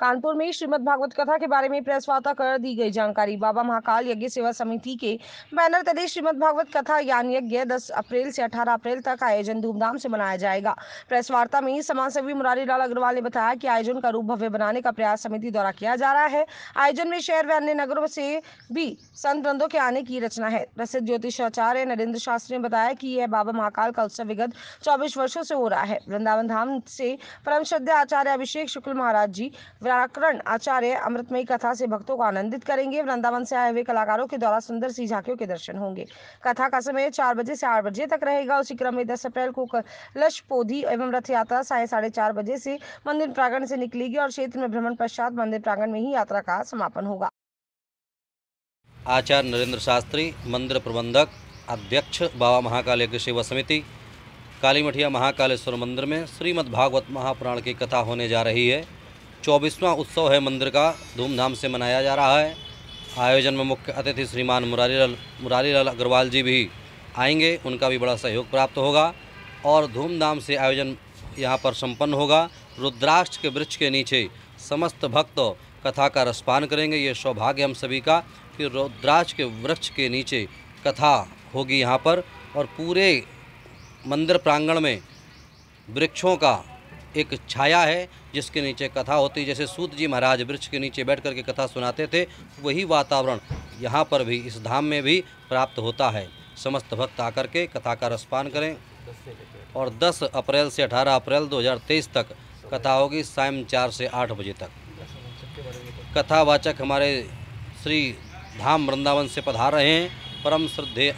कानपुर में श्रीमद भागवत कथा के बारे में प्रेस वार्ता कर दी गई जानकारी बाबा महाकाल यज्ञ सेवा समिति के बैनर तले श्रीमद भागवत कथा यानी यज्ञ 10 अप्रैल से 18 अप्रैल तक आयोजन धूमधाम से मनाया जाएगा प्रेस वार्ता में समाज सेवी मुरारी लाल अग्रवाल ने बताया कि आयोजन का रूप भव्य बनाने का प्रयास समिति द्वारा किया जा रहा है आयोजन में शहर व अन्य नगरों से भी संत ग्रंथों के आने की रचना है प्रसिद्ध ज्योतिषाचार्य नरेंद्र शास्त्री ने बताया कि यह बाबा महाकाल का उत्सव विगत चौबीस वर्षो से हो रहा है वृंदावन धाम से परम श्रद्धा आचार्य अभिषेक शुक्ल महाराज जी व्याकरण आचार्य अमृतमयी कथा से भक्तों को आनंदित करेंगे वृंदावन से आए हुए कलाकारों के द्वारा सुंदर सी झांकियों के दर्शन होंगे कथा का समय चार बजे से आठ बजे तक रहेगा उसी क्रम में दस अप्रैल को लश पोधी एवं रथ यात्रा साय साढ़े चार बजे से मंदिर प्रांगण से निकलेगी और क्षेत्र में भ्रमण पश्चात मंदिर प्रांगण में ही यात्रा का समापन होगा आचार्य नरेंद्र शास्त्री मंदिर प्रबंधक अध्यक्ष बाबा महाकाल यज्ञ सेवा समिति कालीमठिया महाकालेश्वर मंदिर में भागवत महापुराण की कथा होने जा रही है चौबीसवां उत्सव है मंदिर का धूमधाम से मनाया जा रहा है आयोजन में मुख्य अतिथि श्रीमान मुरारीलाल मुरारीलाल अग्रवाल जी भी आएंगे उनका भी बड़ा सहयोग प्राप्त होगा और धूमधाम से आयोजन यहाँ पर संपन्न होगा रुद्राक्ष के वृक्ष के नीचे समस्त भक्त कथा का रसपान करेंगे ये सौभाग्य हम सभी का कि रुद्राक्ष के वृक्ष के नीचे कथा होगी यहाँ पर और पूरे मंदिर प्रांगण में वृक्षों का एक छाया है जिसके नीचे कथा होती जैसे सूत जी महाराज वृक्ष के नीचे बैठ करके कथा सुनाते थे वही वातावरण यहाँ पर भी इस धाम में भी प्राप्त होता है समस्त भक्त आकर के कथा का रसपान करें और 10 अप्रैल से 18 अप्रैल 2023 तक कथा होगी शाम चार से आठ बजे तक कथावाचक हमारे श्री धाम वृंदावन से पधार रहे हैं परम श्रद्धे